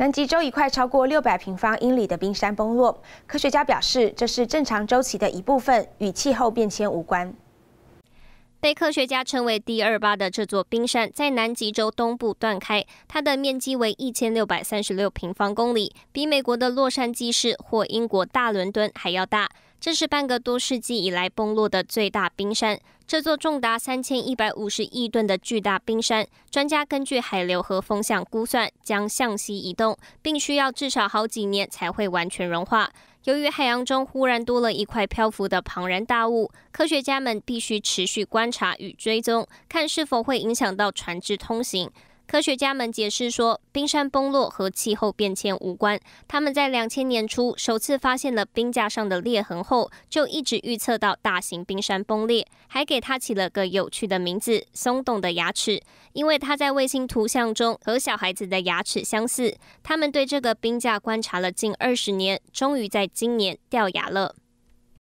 南极洲一块超过六百平方英里的冰山崩落，科学家表示这是正常周期的一部分，与气候变迁无关。被科学家称为 D 二八的这座冰山在南极洲东部断开，它的面积为一千六百三十六平方公里，比美国的洛杉矶市或英国大伦敦还要大。这是半个多世纪以来崩落的最大冰山。这座重达三千一百五十亿吨的巨大冰山，专家根据海流和风向估算，将向西移动，并需要至少好几年才会完全融化。由于海洋中忽然多了一块漂浮的庞然大物，科学家们必须持续观察与追踪，看是否会影响到船只通行。科学家们解释说，冰山崩落和气候变迁无关。他们在两千年初首次发现了冰架上的裂痕后，就一直预测到大型冰山崩裂，还给它起了个有趣的名字“松动的牙齿”，因为它在卫星图像中和小孩子的牙齿相似。他们对这个冰架观察了近二十年，终于在今年掉牙了。